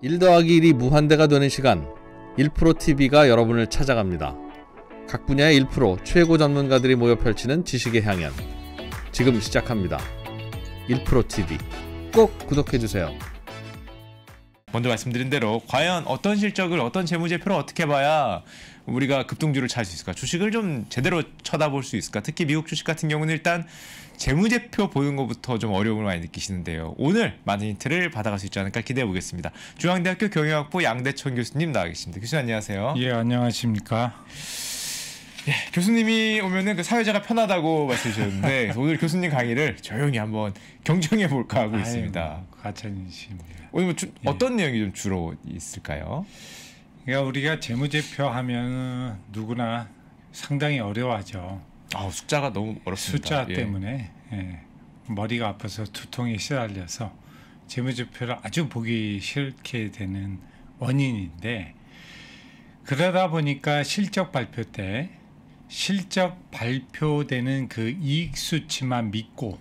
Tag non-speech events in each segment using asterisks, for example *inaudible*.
1 더하기 1이 무한대가 되는 시간 1프로TV가 여러분을 찾아갑니다. 각 분야의 1 최고 전문가들이 모여 펼치는 지식의 향연 지금 시작합니다. 1프로TV 꼭 구독해주세요. 먼저 말씀드린 대로 과연 어떤 실적을 어떤 재무제표를 어떻게 봐야 우리가 급등주를 찾을 수 있을까? 주식을 좀 제대로 쳐다볼 수 있을까? 특히 미국 주식 같은 경우는 일단 재무제표 보는 것부터 좀 어려움을 많이 느끼시는데요. 오늘 많은 힌트를 받아갈 수 있지 않을까 기대해 보겠습니다. 중앙대학교 경영학부 양대천 교수님 나와 계십니다. 교수님 안녕하세요. 예, 안녕하십니까. 예, 교수님이 오면은 그 사회자가 편하다고 말씀해 주셨는데 *laughs* 오늘 교수님 강의를 조용히 한번 경청해 볼까 하고 있습니다. 가찬이십니다. 오늘 뭐 주, 예. 어떤 내용이 좀 주로 있을까요? 그러니까 우리가 재무제표 하면 누구나 상당히 어려워하죠. 아 숫자가 너무 어렵습니다. 숫자 예. 때문에 예. 머리가 아파서 두통이 시달려서 재무제표를 아주 보기 싫게 되는 원인인데 그러다 보니까 실적 발표 때 실적 발표되는 그 이익 수치만 믿고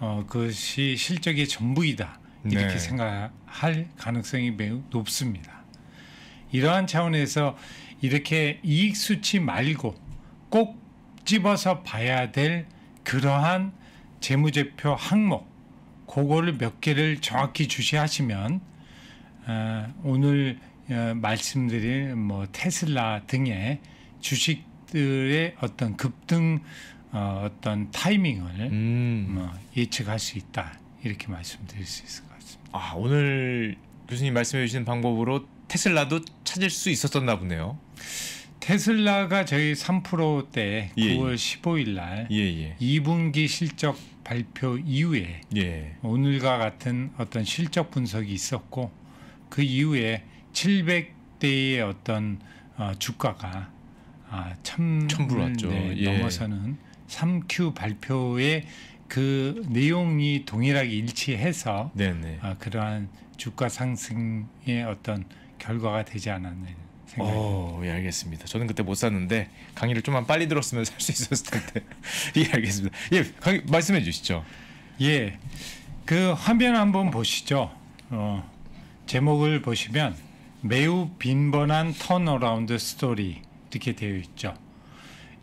어, 그것이 실적의 전부이다 이렇게 네. 생각할 가능성이 매우 높습니다. 이러한 차원에서 이렇게 이익 수치 말고 꼭 집어서 봐야 될 그러한 재무제표 항목 그거를 몇 개를 정확히 주시하시면 어, 오늘 어, 말씀드린 뭐 테슬라 등의 주식들의 어떤 급등 어, 어떤 타이밍을 음. 뭐 예측할 수 있다 이렇게 말씀드릴 수 있을 것 같습니다. 아 오늘 교수님 말씀해 주신 방법으로 테슬라도 찾을 수 있었었나 보네요. 테슬라가 저희 3%때 예, 9월 예. 15일 날 예, 예. 2분기 실적 발표 이후에 예. 오늘과 같은 어떤 실적 분석이 있었고 그 이후에 700대의 어떤 어, 주가가 아, 참, 불왔죠 네, 예. 넘어서는 3Q 발표에 그 내용이 동일하게 일치해서 네, 네. 아, 그러한 주가 상승의 어떤 결과가 되지 않았나 생각이. 어, 예, 알겠습니다. 저는 그때 못 샀는데 강의를 좀만 빨리 들었으면 *laughs* 살 수 있었을 텐데. *laughs* 예, 알겠습니다. 예, 강의 말씀해 주시죠. 예, 그 화면 한번 보시죠. 어, 제목을 보시면 매우 빈번한 턴어라운드 스토리 이렇게 되어 있죠.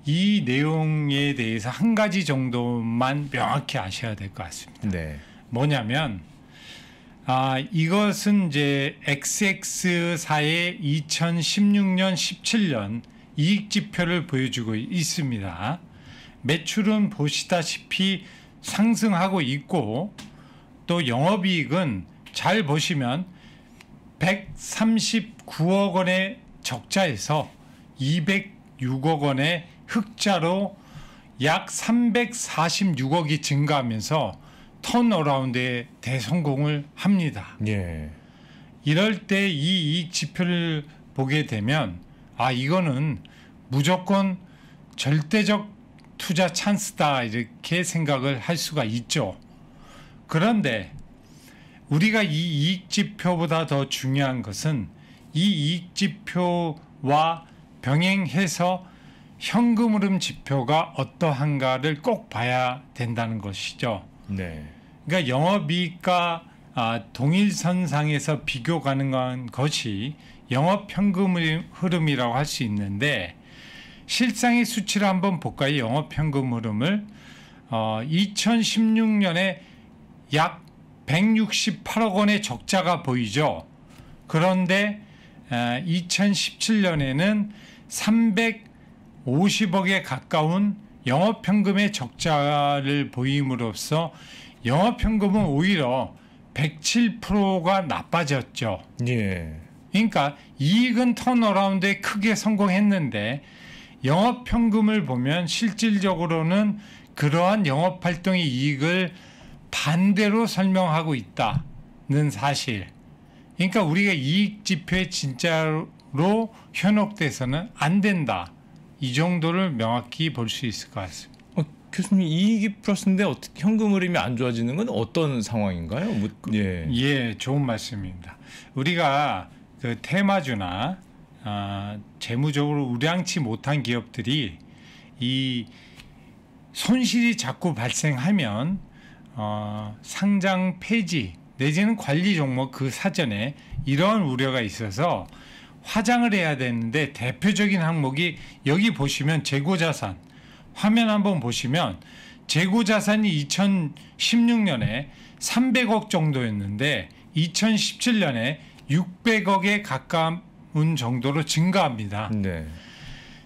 이 내용에 대해서 한 가지 정도만 명확히 아셔야 될 것 같습니다. 네. 뭐냐면 아, 이것은 이제 XX사의 2016년 17년 이익 지표를 보여주고 있습니다. 매출은 보시다시피 상승하고 있고 또 영업이익은 잘 보시면 139억 원의 적자에서 206억 원의 흑자로 약 346억이 증가하면서 턴어라운드에 대성공을 합니다. 예. 이럴 때 이 이익 지표를 보게 되면 아 이거는 무조건 절대적 투자 찬스다 이렇게 생각을 할 수가 있죠. 그런데 우리가 이 이익 지표보다 더 중요한 것은 이 이익 지표와 병행해서 현금 흐름 지표가 어떠한가를 꼭 봐야 된다는 것이죠. 네. 그러니까 영업이익과 아, 동일선상에서 비교 가능한 것이 영업현금 흐름이라고 할 수 있는데 실상의 수치를 한번 볼까요? 영업현금 흐름을 어, 2016년에 약 168억 원의 적자가 보이죠. 그런데 에, 2017년에는 350억에 가까운 영업현금의 적자를 보임으로써 영업현금은 오히려 107%가 나빠졌죠. 예. 그러니까 이익은 턴어라운드에 크게 성공했는데 영업현금을 보면 실질적으로는 그러한 영업활동의 이익을 반대로 설명하고 있다는 사실. 그러니까 우리가 이익 지표에 진짜로 현혹돼서는 안 된다. 이 정도를 명확히 볼 수 있을 것 같습니다. 어, 교수님 이익이 플러스인데 어떻게 현금 흐름이 안 좋아지는 건 어떤 상황인가요? 뭐, 그, 예. 예, 좋은 말씀입니다. 우리가 그 테마주나 아, 재무적으로 우량치 못한 기업들이 이 손실이 자꾸 발생하면 어, 상장 폐지 내지는 관리 종목 그 사전에 이런 우려가 있어서 화장을 해야 되는데 대표적인 항목이 여기 보시면 재고자산 화면 한번 보시면 재고자산이 2016년에 300억 정도였는데 2017년에 600억에 가까운 정도로 증가합니다. 네.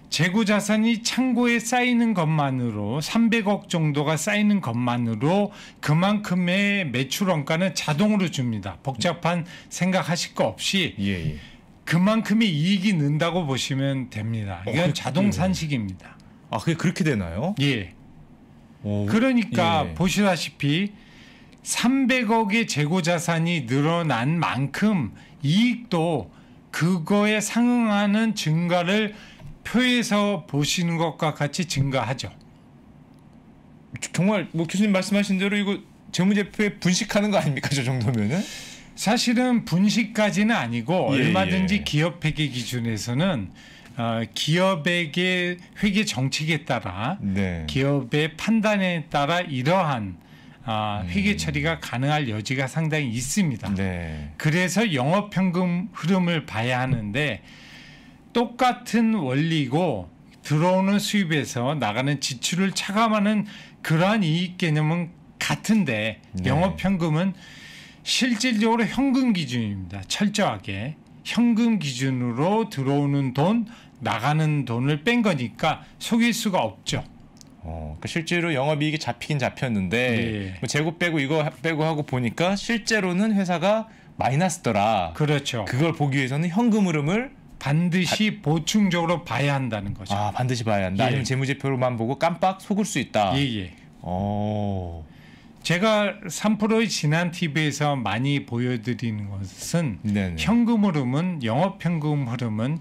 재고 자산이 창고에 쌓이는 것만으로 300억 정도가 쌓이는 것만으로 그만큼의 매출 원가는 자동으로 줍니다. 복잡한 생각하실 거 없이 예, 예. 그만큼의 이익이 는다고 보시면 됩니다. 어, 이건 어, 자동 산식입니다. 아, 그게 그렇게 되나요? 예. 오, 그러니까 예. 보시다시피 300억의 재고 자산이 늘어난 만큼 이익도 그거에 상응하는 증가를 표에서 보시는 것과 같이 증가하죠. 정말 뭐 교수님 말씀하신 대로 이거 재무제표에 분식하는 거 아닙니까? 저 정도면은? 사실은 분식까지는 아니고 예, 예. 얼마든지 예. 기업 회계 기준에서는 어, 기업에게 회계 정책에 따라 네. 기업의 판단에 따라 이러한 아, 음. 회계 처리가 가능할 여지가 상당히 있습니다. 네. 그래서 영업 현금 흐름을 봐야 하는데 똑같은 원리고 들어오는 수입에서 나가는 지출을 차감하는 그러한 이익 개념은 같은데 네. 영업 현금은 실질적으로 현금 기준입니다. 철저하게 현금 기준으로 들어오는 돈, 나가는 돈을 뺀 거니까 속일 수가 없죠. 어, 그러니까 실제로 영업이익이 잡히긴 잡혔는데 예. 뭐 재고 빼고 이거 빼고 하고 보니까 실제로는 회사가 마이너스더라. 그렇죠. 그걸 보기 위해서는 현금 흐름을 반드시 바... 보충적으로 봐야 한다는 거죠. 아 반드시 봐야 한다. 예. 아니면 재무제표로만 보고 깜빡 속을 수 있다. 예예. 예. 어. 제가 3%의 지난 TV에서 많이 보여드리는 것은 네네. 네. 현금 흐름은 영업 현금 흐름은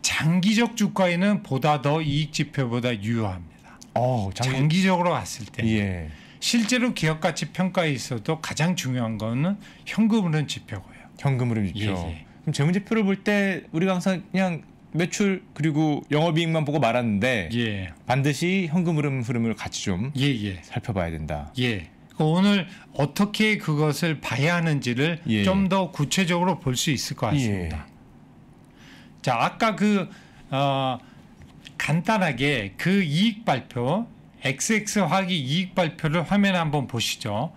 장기적 주가에는 보다 더 이익 지표보다 유효합니다. 어, 장기... 적으로 봤을 때 예. 실제로 기업 가치 평가에 있어도 가장 중요한 거는 현금 흐름 지표고요. 현금 흐름 지표. 예, 예. 그럼 재무제표를 볼 때 우리가 항상 그냥 매출 그리고 영업이익만 보고 말았는데 예. 반드시 현금 흐름 흐름을 같이 좀 예, 예. 살펴봐야 된다. 예. 오늘 어떻게 그것을 봐야 하는지를 예. 좀더 구체적으로 볼 수 있을 것 같습니다. 예. 자, 아까 그 어, 간단하게 그 이익 발표 XX 화기 이익 발표를 화면 한번 보시죠.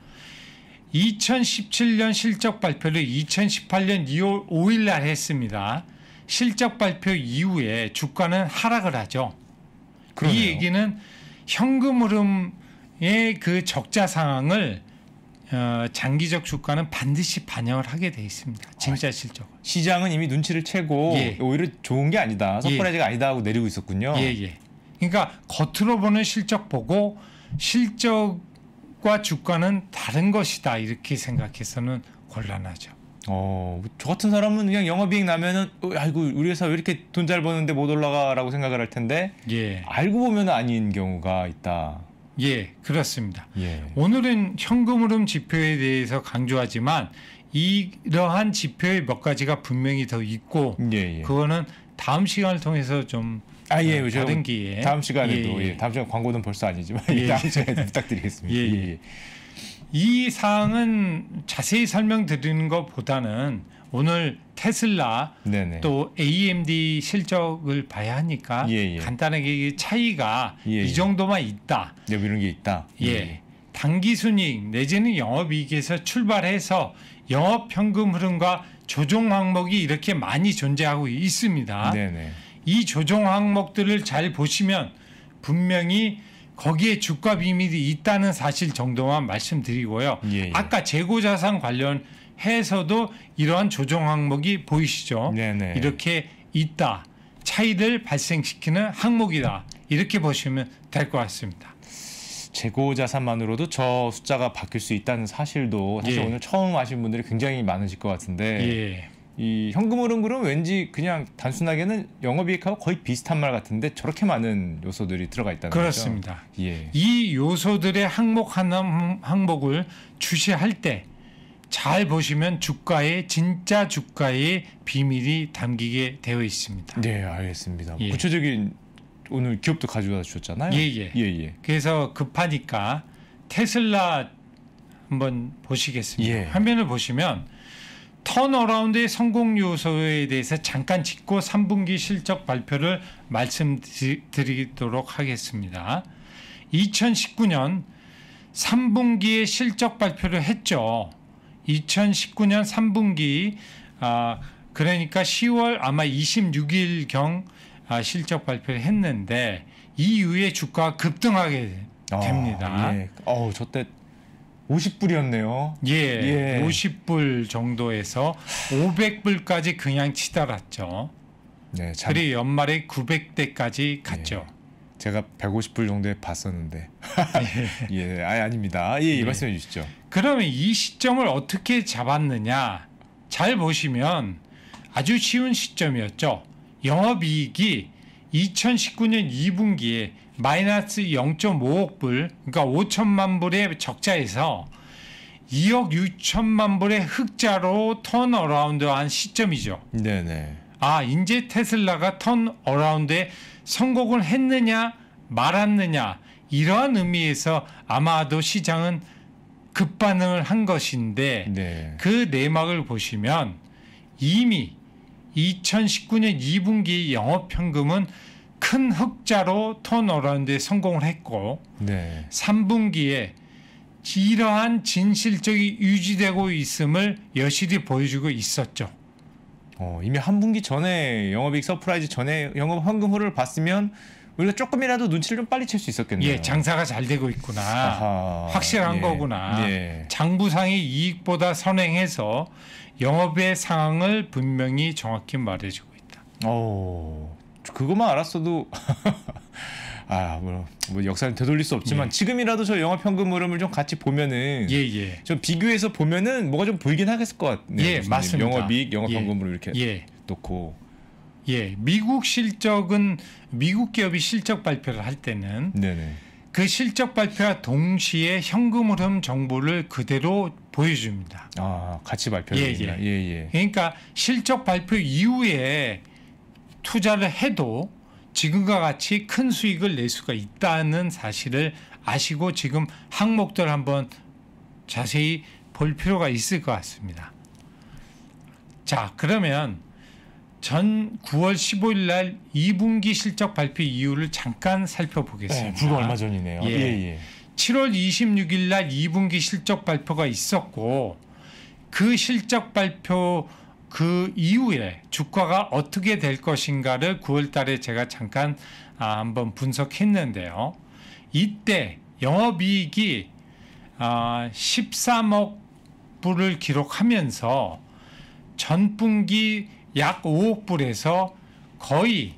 2017년 실적 발표를 2018년 2월 5일 날 했습니다. 실적 발표 이후에 주가는 하락을 하죠. 그 그러네요. 이 얘기는 현금 흐름 예, 그 적자 상황을 어, 장기적 주가는 반드시 반영을 하게 돼 있습니다. 진짜 아, 실적. 시장은 이미 눈치를 채고 예. 오히려 좋은 게 아니다, 서프라이가 예. 아니다 하고 내리고 있었군요. 예예. 예. 그러니까 겉으로 보는 실적 보고 실적과 주가는 다른 것이다 이렇게 생각해서는 곤란하죠. 어, 저 같은 사람은 그냥 영업이익 나면은 어, 아이고 우리 회사 왜 이렇게 돈 잘 버는데 못 올라가라고 생각을 할 텐데 예. 알고 보면 아닌 경우가 있다. 예, 그렇습니다. 예. 오늘은 현금 흐름 지표에 대해서 강조하지만 이러한 지표의 몇 가지가 분명히 더 있고 예, 예. 그거는 다음 시간을 통해서 좀 아, 예, 어, 예. 다른 기회 다음 시간에도 예, 예. 예, 다음 시간 광고는 벌써 아니지만 다음 시간에 부탁드리겠습니다. 이 사항은 자세히 설명드리는 것보다는 오늘 테슬라 네네. 또 AMD 실적을 봐야 하니까 예예. 예. 간단하게 차이가 예예. 예. 이 정도만 있다. 네, 이런 게 있다. 예. 예. 단기 순이익 내지는 영업이익에서 출발해서 영업현금 흐름과 조종 항목이 이렇게 많이 존재하고 있습니다. 네네. 이 조종 항목들을 잘 보시면 분명히 거기에 주가 비밀이 있다는 사실 정도만 말씀드리고요. 예예. 예. 아까 재고자산 관련 해서도 이러한 조정 항목이 보이시죠? 네네. 이렇게 있다. 차이를 발생시키는 항목이다. 이렇게 보시면 될 것 같습니다. 재고 자산만으로도 저 숫자가 바뀔 수 있다는 사실도 사실 예. 오늘 처음 아신 분들이 굉장히 많으실 것 같은데 예. 이 현금 흐름은 왠지 그냥 단순하게는 영업이익하고 거의 비슷한 말 같은데 저렇게 많은 요소들이 들어가 있다는 그렇습니다. 거죠. 그렇습니다. 예. 이 요소들의 항목 하나 항목을 주시할 때잘 보시면 주가의 진짜 주가의 비밀이 담기게 되어 있습니다. 네, 알겠습니다. 예. 구체적인 오늘 기업도 가져다 주셨잖아요. 예, 예. 예, 예. 그래서 급하니까 테슬라 한번 보시겠습니다. 예. 화면을 보시면 턴어라운드의 성공 요소에 대해서 잠깐 짚고 3분기 실적 발표를 말씀드리도록 하겠습니다. 2019년 3분기에 실적 발표를 했죠. 2019년 3분기 아 그러니까 10월 아마 26일 경 아, 실적 발표를 했는데 이후에 주가가 급등하게 아, 됩니다. 아, 예. 어 저때 50불이었네요. 예, 예. 50불 정도에서 500불까지 그냥 치달았죠. 네, 참. 그리고 연말에 900대까지 갔죠. 예. 제가 150불 정도에 봤었는데 *laughs* 예, 아예 아닙니다. 예, 예, 네. 말씀해 주시죠. 그러면 이 시점을 어떻게 잡았느냐? 잘 보시면 아주 쉬운 시점이었죠. 영업이익이 2019년 2분기에 마이너스 0.5억 불, 그러니까 5천만 불의 적자에서 2억 6천만 불의 흑자로 턴어라운드한 시점이죠. 네네. 네. 아 이제 테슬라가 턴 어라운드에 성공을 했느냐 말았느냐 이러한 의미에서 아마도 시장은 급반응을 한 것인데 네. 그 내막을 보시면 이미 2019년 2분기 영업현금은 큰 흑자로 턴어라운드에 성공을 했고 네. 3분기에 이러한 진실적이 유지되고 있음을 여실히 보여주고 있었죠. 어, 이미 한 분기 전에 영업이익 서프라이즈 전에 영업 환금흐를 봤으면 원래 조금이라도 눈치를 좀 빨리 챌 수 있었겠네요. 예, 장사가 잘 되고 있구나. 아하, 확실한 예, 거구나. 예. 장부상이 이익보다 선행해서 영업의 상황을 분명히 정확히 말해주고 있다. 어, 그것만 알았어도 *laughs* 아뭐 뭐 역사를 되돌릴 수 없지만 예. 지금이라도 저 영화 평균 흐름을 좀 같이 보면은 예예. 예. 좀 비교해서 보면은 뭐가 좀 보이긴 하겠을 것 같네요. 예, 맞습니다. 영화 미익, 영화 예. 평균 흐름 이렇게 예. 놓고 예, 미국 실적은 미국 기업이 실적 발표를 할 때는 네네. 그 실적 발표와 동시에 현금 흐름 정보를 그대로 보여줍니다. 아, 같이 발표합니다. 예, 예. 예, 예. 그러니까 실적 발표 이후에 투자를 해도 지금과 같이 큰 수익을 낼 수가 있다는 사실을 아시고 지금 항목들 한번 자세히 볼 필요가 있을 것 같습니다. 자, 그러면 전 9월 15일 날 2분기 실적 발표 이유를 잠깐 살펴보겠습니다. 네, 불과 얼마 전이네요. 예. 예, 예. 7월 26일 날 2분기 실적 발표가 있었고 그 실적 발표 그 이후에 주가가 어떻게 될 것인가를 9월 달에 제가 잠깐 아, 한번 분석했는데요. 이때 영업이익이 아, 13억 불을 기록하면서 전분기 약 5억 불에서 거의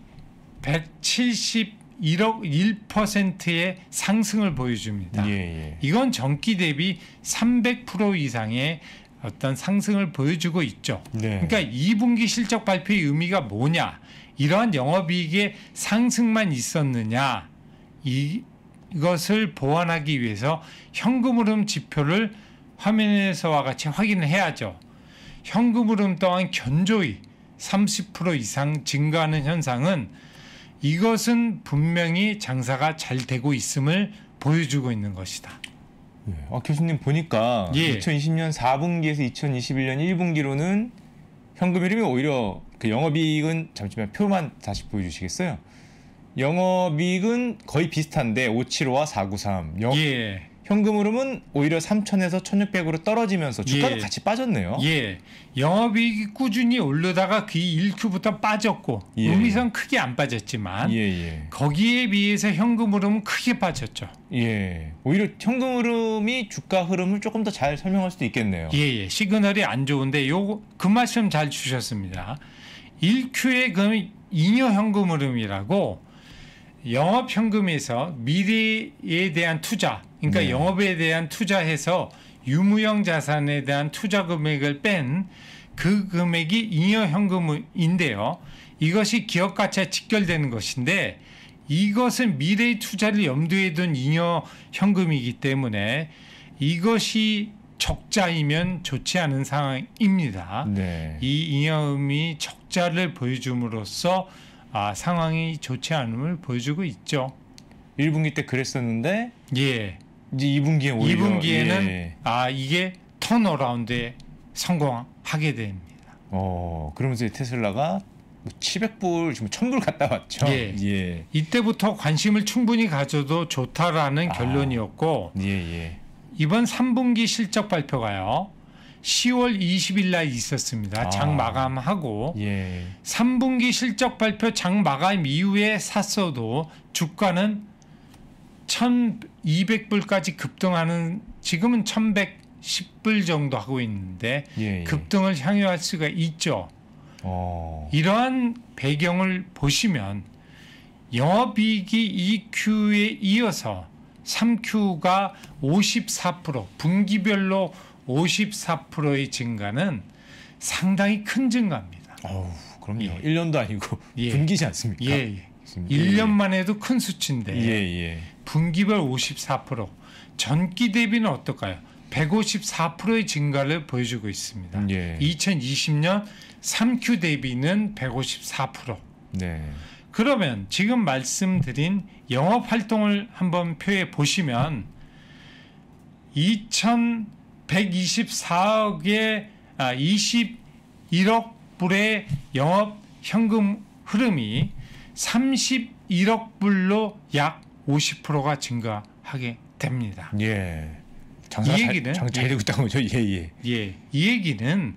171억 1%의 상승을 보여줍니다. 예, 예. 이건 전기 대비 300% 이상의 어떤 상승을 보여주고 있죠. 네. 그러니까 2분기 실적 발표의 의미가 뭐냐? 이러한 영업이익의 상승만 있었느냐? 이, 이것을 보완하기 위해서 현금 흐름 지표를 화면에서와 같이 확인을 해야죠. 현금 흐름 또한 견조히 30% 이상 증가하는 현상은 이것은 분명히 장사가 잘 되고 있음을 보여주고 있는 것이다. 아, 교수님 보니까 예. 2020년 4분기에서 2021년 1분기로는 현금 흐름이 오히려 그 영업이익은 잠시만 표만 다시 보여주시겠어요? 영업이익은 거의 비슷한데 575와 493. 영, 예. 현금 흐름은 오히려 3천에서 1,600으로 떨어지면서 주가도 예. 같이 빠졌네요. 예. 영업이익이 꾸준히 오르다가 그 1Q부터 빠졌고 예. 의미상 크게 안 빠졌지만 예예. 예. 거기에 비해서 현금 흐름은 크게 빠졌죠. 예. 오히려 현금 흐름이 주가 흐름을 조금 더 잘 설명할 수도 있겠네요. 예, 예. 시그널이 안 좋은데 요 그 말씀 잘 주셨습니다. 1Q의 그 잉여 현금 흐름이라고 영업 현금에서 미래에 대한 투자 그러니까 네. 영업에 대한 투자해서 유무형 자산에 대한 투자 금액을 뺀 그 금액이 잉여 현금인데요. 이것이 기업 가치에 직결되는 것인데 이것은 미래의 투자를 염두에 둔 잉여 현금이기 때문에 이것이 적자이면 좋지 않은 상황입니다. 네. 이 잉여음이 적자를 보여줌으로써 아, 상황이 좋지 않음을 보여주고 있죠. 1분기 때 그랬었는데 예. 이제 2분기에 오히려 2분기에는 예. 아 이게 턴어라운드에 성공하게 됩니다. 어 그러면서 테슬라가 700불 뭐 지금 1000불 갔다 왔죠. 예. 예. 이때부터 관심을 충분히 가져도 좋다라는 아, 결론이었고 예, 예. 이번 3분기 실적 발표가요. 10월 20일 날 있었습니다. 아, 장 마감하고 예. 3분기 실적 발표 장 마감 이후에 샀어도 주가는 1200불까지 급등하는 지금은 1110불 정도 하고 있는데 예, 예. 급등을 향유할 수가 있죠. 오. 어. 이러한 배경을 보시면 영업이익이 EQ에 이어서 3Q가 54% 분기별로 54%의 증가는 상당히 큰 증가입니다. 어우, 그럼요. 예. 1년도 아니고 예. 분기지 않습니까? 예. 1년만 예. 예, 해도 큰 수치인데 예, 예. 분기별 54%, 전기 대비는 어떨까요? 154%의 증가를 보여주고 있습니다. 예. 2020년 3Q 대비는 154%. 네. 그러면 지금 말씀드린 영업 활동을 한번 표해 보시면 2,124억의 아, 21억 불의 영업 현금 흐름이 31억 불로 약 50%가 증가하게 됩니다. 예. 이 얘기는 잘, 잘 되고 있다는 거죠. 예, 예, 예. 예. 이 얘기는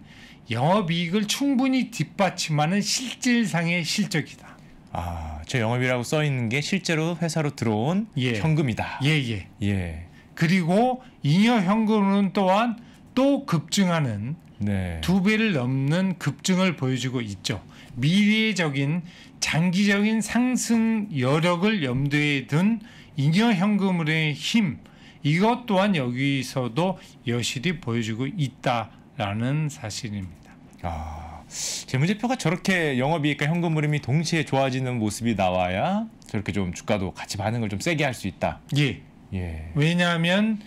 영업이익을 충분히 뒷받침하는 실질상의 실적이다. 아, 저 영업이라고 써 있는 게 실제로 회사로 들어온 예. 현금이다. 예, 예. 예. 그리고 잉여 현금은 또한 또 급증하는 네. 두 배를 넘는 급증을 보여주고 있죠. 미래적인 장기적인 상승 여력을 염두에 둔 잉여 현금의 힘 이것 또한 여기서도 여실히 보여주고 있다라는 사실입니다. 아, 재무제표가 저렇게 영업이익과 현금 흐름이 동시에 좋아지는 모습이 나와야 저렇게 좀 주가도 같이 반응을 좀 세게 할 수 있다. 예. 예. 왜냐하면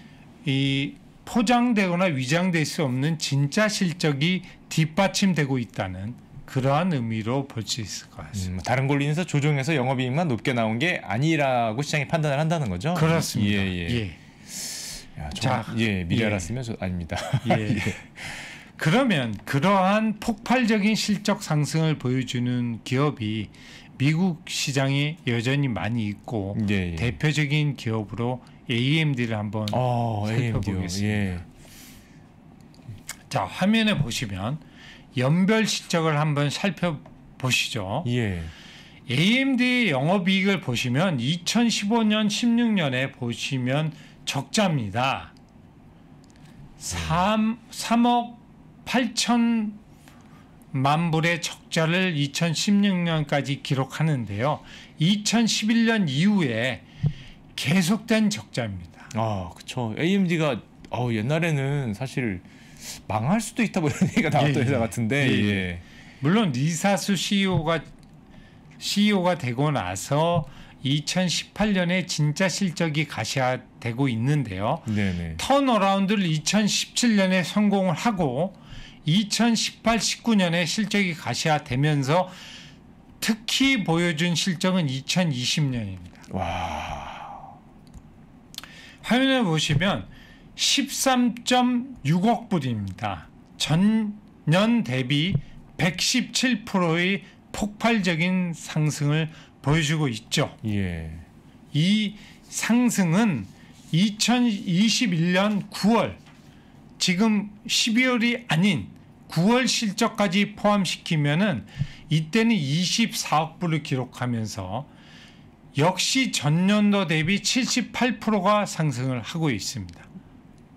이 포장되거나 위장될 수 없는 진짜 실적이 뒷받침되고 있다는 그러한 의미로 볼 수 있을 것 같습니다. 음, 다른 권리에서 조정해서 영업이익만 높게 나온 게 아니라고 시장이 판단을 한다는 거죠? 그렇습니다. 예, 예. 예. 야, 자, 예, 미리 예. 알았으면 저, 아닙니다. 예. *laughs* 예. 그러면 그러한 폭발적인 실적 상승을 보여주는 기업이 미국 시장에 여전히 많이 있고 예, 예. 대표적인 기업으로 AMD를 한번 오, 어, 살펴보겠습니다. 자 화면에 보시면 연별 실적을 한번 살펴보시죠. 예. a m d 영업이익을 보시면 2015년 16년에 보시면 적자입니다. 3, 3억 8천만 불의 적자를 2016년까지 기록하는데요. 2011년 이후에 계속된 적자입니다. 아, 그렇죠. AMD가 어, 옛날에는 사실 망할 수도 있다 뭐 이런 얘기가 나왔던 예, 예. 회사 같은데 예, 예. 예. 물론 리사수 CEO가 CEO가 되고 나서 2018년에 진짜 실적이 가시화되고 있는데요. 네네. 턴어라운드를 2017년에 성공을 하고 2018, 19년에 실적이 가시화되면서 특히 보여준 실적은 2020년입니다. 와. 화면에 보시면 13.6억 불입니다. 전년 대비 117%의 폭발적인 상승을 보여주고 있죠. 예. 이 상승은 2021년 9월 지금 12월이 아닌 9월 실적까지 포함시키면은 이때는 24억 불을 기록하면서 역시 전년도 대비 78%가 상승을 하고 있습니다.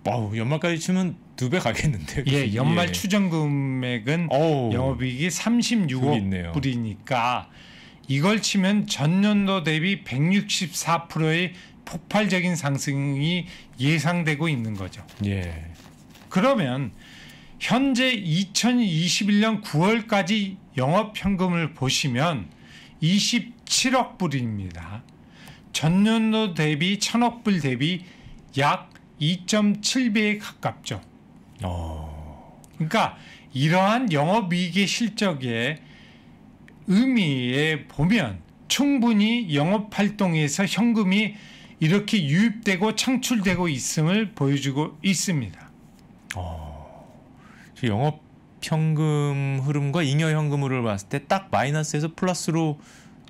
어우, 연말까지 치면 두 배 가겠는데. 예, 연말 예. 추정 금액은 어우, 영업이익이 36억 불이니까 이걸 치면 전년도 대비 164%의 폭발적인 상승이 예상되고 있는 거죠. 예. 그러면 현재 2021년 9월까지 영업 현금을 보시면 27억 불입니다. 전년도 대비 1000억 불 대비 약 2.7배에 가깝죠. 어. 그러니까 이러한 영업이익의 실적의 의미에 보면 충분히 영업활동에서 현금이 이렇게 유입되고 창출되고 있음을 보여주고 있습니다. 어, 그 영업 현금 흐름과 잉여 현금으로 봤을 때 딱 마이너스에서 플러스로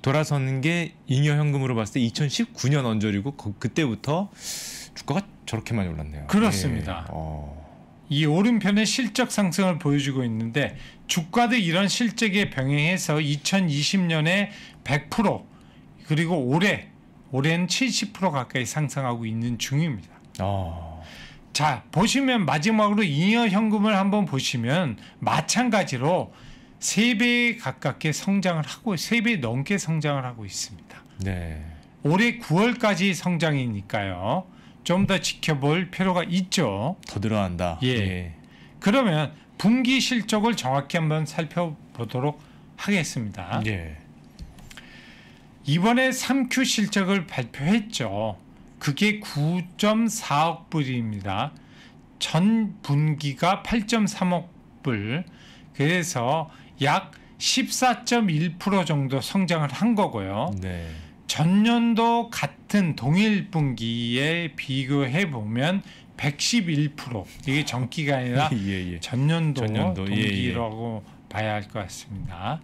돌아서는 게 잉여 현금으로 봤을 때 2019년 언저리고 그, 그때부터 주가가 저렇게 많이 올랐네요. 그렇습니다. 예. 어. 이 오른편의 실적 상승을 보여주고 있는데 주가도 이런 실적에 병행해서 2020년에 100% 그리고 올해 올해는 70% 가까이 상승하고 있는 중입니다. 어. 자 보시면 마지막으로 잉여 현금을 한번 보시면 마찬가지로 세 배 가깝게 성장을 하고 세 배 넘게 성장을 하고 있습니다. 네. 올해 9월까지 성장이니까요. 좀더 지켜볼 필요가 있죠. 더 들어간다. 예. 예. 그러면 분기 실적을 정확히 한번 살펴보도록 하겠습니다. 예. 이번에 3Q 실적을 발표했죠. 그게 9.4억 불입니다. 전 분기가 8.3억 불. 그래서 약 14.1% 정도 성장을 한 거고요. 네. 전년도 같은 같은 동일 분기에 비교해 보면 111% 이게 전기가 아니라 *laughs* 예, 예, 예. 전년도, 전년도 예, 예. 동기라고 예, 봐야 할 것 같습니다.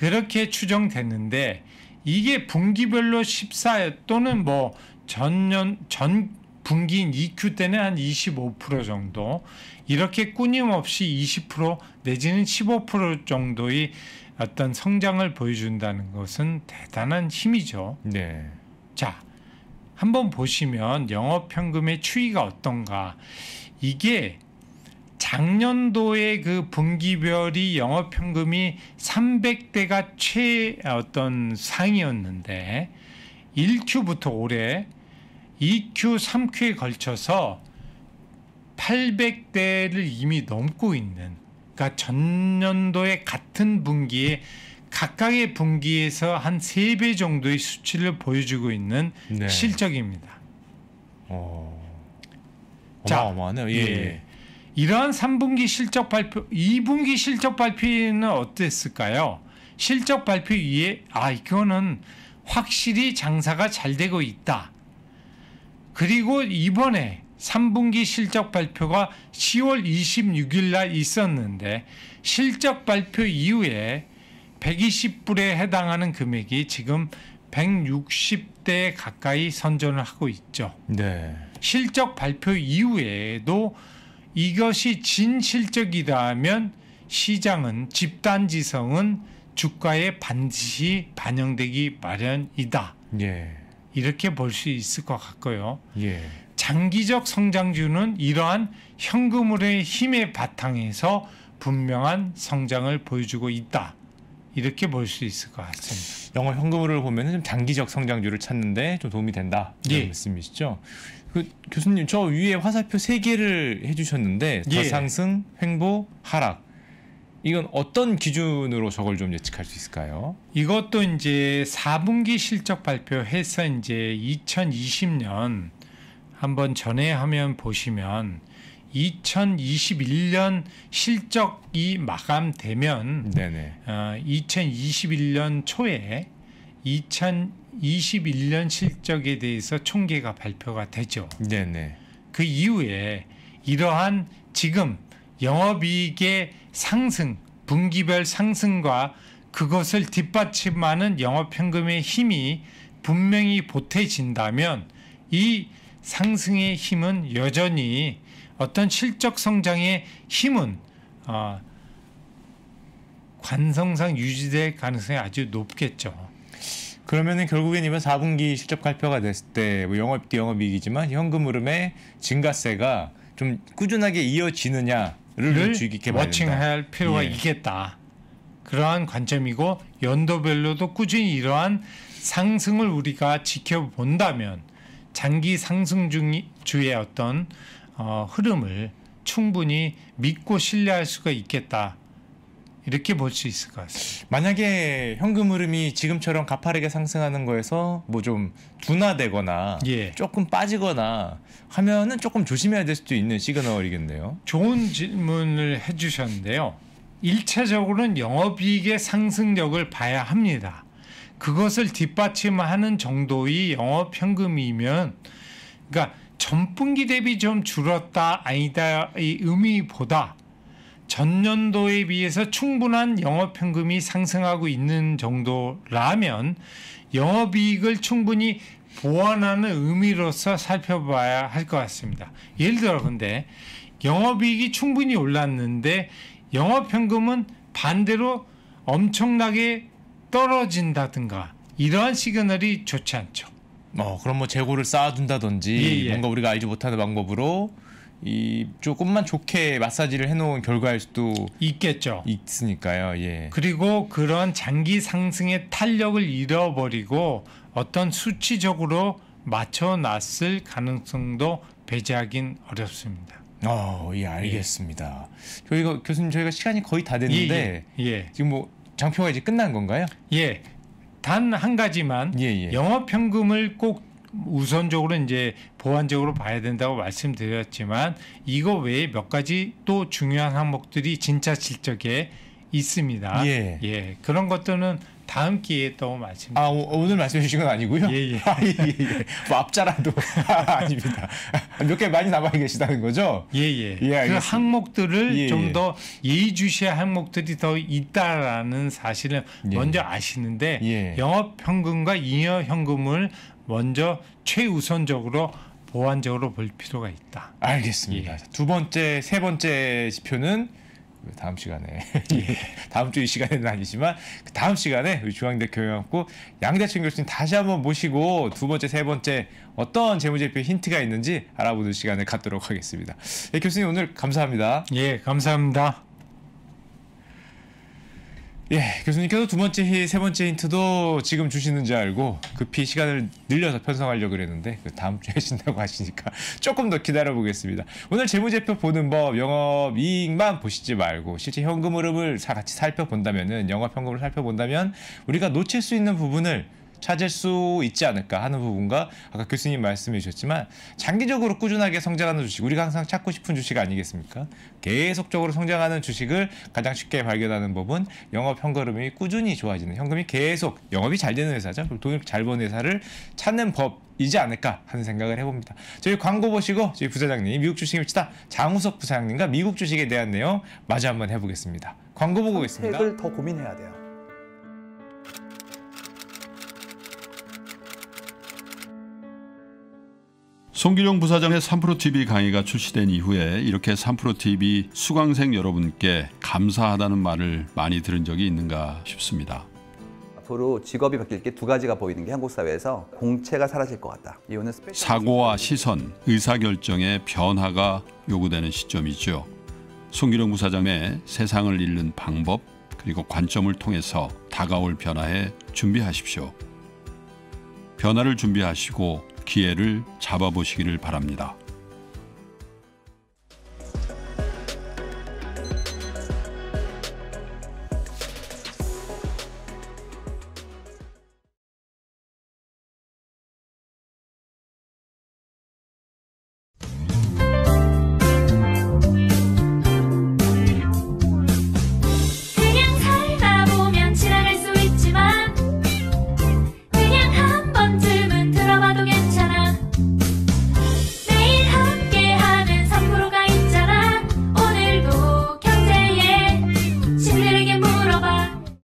그렇게 추정됐는데 이게 분기별로 14 또는 뭐 전년 전 분기인 2Q 때는 한 25% 정도 이렇게 끊임없이20% 내지는 15% 정도의 어떤 성장을 보여준다는 것은 대단한 힘이죠. 네. 자, 한번 보시면 영업현금의 추이가 어떤가. 이게 작년도에 그 분기별이 영업현금이 300대가 최 어떤 상이었는데 1Q부터 올해 2Q, 3Q에 걸쳐서 800대를 이미 넘고 있는 그러니까 전년도에 같은 분기에 각각의 분기에서 한 세 배 정도의 수치를 보여주고 있는 네. 실적입니다. 어... 어마어마하네요. 자, 예, 예. 예. 이러한 3분기 실적 발표, 2분기 실적 발표는 어땠을까요? 실적 발표 위에 아 이거는 확실히 장사가 잘 되고 있다. 그리고 이번에 3분기 실적 발표가 10월 26일 날 있었는데 실적 발표 이후에 120불에 해당하는 금액이 지금 160대 에 가까이 선전을 하고 있죠. 네. 실적 발표 이후에도 이것이 진 실적이라면 시장은 집단 지성은 주가에 반드시 반영되기 마련이다. 예. 이렇게 볼 수 있을 것 같고요. 예. 장기적 성장주는 이러한 현금으로의 힘의 바탕에서 분명한 성장을 보여주고 있다. 이렇게 볼 수 있을 것 같습니다. 영업 현금으로 보면 좀 장기적 성장률을 찾는데 좀 도움이 된다 이런 예. 말씀이시죠. 그 교수님 저 위에 화살표 세 개를 해주셨는데 예. 상승, 횡보, 하락. 이건 어떤 기준으로 저걸 좀 예측할 수 있을까요? 이것도 이제 4분기 실적 발표해서 이제 2020년 한번 전에 하면 보시면 2021년 실적이 마감되면 네네. 어, 2021년 초에 2021년 실적에 대해서 총계가 발표가 되죠. 네네. 그 이후에 이러한 지금 영업이익의 상승, 분기별 상승과 그것을 뒷받침하는 영업현금의 힘이 분명히 보태진다면 이 상승의 힘은 여전히 어떤 실적 성장의 힘은 어, 관성상 유지될 가능성이 아주 높겠죠. 그러면은 결국엔 이번 4분기 실적 발표가 됐을 때뭐 영업 기 영업이익이지만 현금 흐름의 증가세가 좀 꾸준하게 이어지느냐를 주의깊게 워칭할 필요가 예. 있겠다. 그러한 관점이고 연도별로도 꾸준히 이러한 상승을 우리가 지켜본다면 장기 상승 중의 어떤 어, 흐름을 충분히 믿고 신뢰할 수가 있겠다. 이렇게 볼 수 있을 것 같습니다. 만약에 현금 흐름이 지금처럼 가파르게 상승하는 거에서 뭐 좀 둔화되거나 예. 조금 빠지거나 하면은 조금 조심해야 될 수도 있는 시그널이겠네요. 좋은 질문을 해주셨는데요. 일차적으로는 영업이익의 상승력을 봐야 합니다. 그것을 뒷받침하는 정도의 영업 현금이면, 그러니까 전분기 대비 좀 줄었다 아니다 의 의미보다 전년도에 비해서 충분한 영업현금이 상승하고 있는 정도라면 영업이익을 충분히 보완하는 의미로서 살펴봐야 할 것 같습니다. 예를 들어 근데 영업이익이 충분히 올랐는데 영업현금은 반대로 엄청나게 떨어진다든가 이러한 시그널이 좋지 않죠. 어, 그럼 뭐 재고를 쌓아둔다든지 예, 예. 뭔가 우리가 알지 못하는 방법으로 이 조금만 좋게 마사지를 해놓은 결과일 수도 있겠죠. 있으니까요. 예. 그리고 그런 장기 상승의 탄력을 잃어버리고 어떤 수치적으로 맞춰놨을 가능성도 배제하긴 어렵습니다. 어, 예, 알겠습니다. 저희가 교수님 저희가 시간이 거의 다 됐는데 예, 예. 예. 지금 뭐 장표가 이제 끝난 건가요? 예. 단한 가지만 예, 예. 영업 현금을 꼭 우선적으로 이제 보완적으로 봐야 된다고 말씀드렸지만 이거 외에 몇 가지 또 중요한 항목들이 진짜 실적에 있습니다. 예. 예. 그런 것들은 다음 기회에 또 말씀. 아 오, 늘 말씀해 주신 건 아니고요. 예예. 예. 예. *laughs* 아, 예, 예. 뭐 앞자라도 *laughs* 아, 닙니다몇 개 많이 남아 계시다는 거죠. 예예. 예, 예그 예, 항목들을 예, 좀더 예의주시할 항목들이 더 있다라는 사실을 먼저 아시는데 영업 현금과 잉여 현금을 먼저 최우선적으로 보완적으로 볼 필요가 있다. 알겠습니다. 두 번째, 세 번째 지표는 다음 시간에 *laughs* 예. 다음 주 이 시간에는 아니지만 그 다음 시간에 우리 중앙대 교양학부 양대천 교수님 다시 한번 모시고 두 번째 세 번째 어떤 재무제표 힌트가 있는지 알아보는 시간을 갖도록 하겠습니다. 네, 교수님 오늘 감사합니다. 예, 감사합니다. 예, 교수님께서 두 번째 세 번째 힌트도 지금 주시는지 알고 급히 시간을 늘려서 편성하려고 그랬는데 그 다음 주에 하신다고 하시니까 *laughs* 조금 더 기다려 보겠습니다. 오늘 재무제표 보는 법, 영업 이익만 보시지 말고 실제 현금 흐름을 같이 살펴본다면은 영업 현금을 살펴본다면 우리가 놓칠 수 있는 부분을 찾을 수 있지 않을까 하는 부분과 아까 교수님 말씀해 주셨지만 장기적으로 꾸준하게 성장하는 주식 우리가 항상 찾고 싶은 주식 아니겠습니까? 계속적으로 성장하는 주식을 가장 쉽게 발견하는 법은 영업 현금이 꾸준히 좋아지는 현금이 계속 영업이 잘 되는 회사죠. 그럼 돈을 잘 버는 회사를 찾는 법이지 않을까 하는 생각을 해봅니다. 저희 광고 보시고 저희 부사장님 미국 주식에 미다 장우석 부사장님과 미국 주식에 대한 내용 마저 한번 해보겠습니다. 광고 보고 오겠습니다더 고민해야 돼요. 송길용 부사장의 3프로TV 강의가 출시된 이후에 이렇게 3프로TV 수강생 여러분께 감사하다는 말을 많이 들은 적이 있는가 싶습니다. 앞으로 직업이 바뀔 게 두 가지가 보이는 게 한국 사회에서 공채가 사라질 것 같다. 사고와 시선, 의사결정의 변화가 요구되는 시점이죠. 송기룡 부사장의 세상을 읽는 방법 그리고 관점을 통해서 다가올 변화에 준비하십시오. 변화를 준비하시고 기회를 잡아보시기를 바랍니다.